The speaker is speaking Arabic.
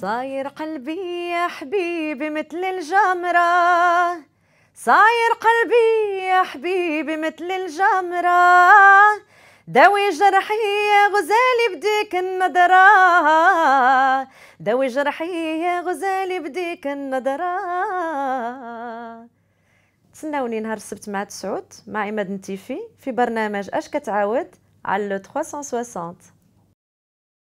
صاير قلبي يا حبيبي مثل الجمرة صاير قلبي يا حبيبي مثل الجمرة داوي جرحي يا غزالي بديك النظرة داوي جرحي يا غزالي بديك النظرة تسناوني نهار السبت مع تسعود مع عماد نتيفي في برنامج اش كتعاود على لو 360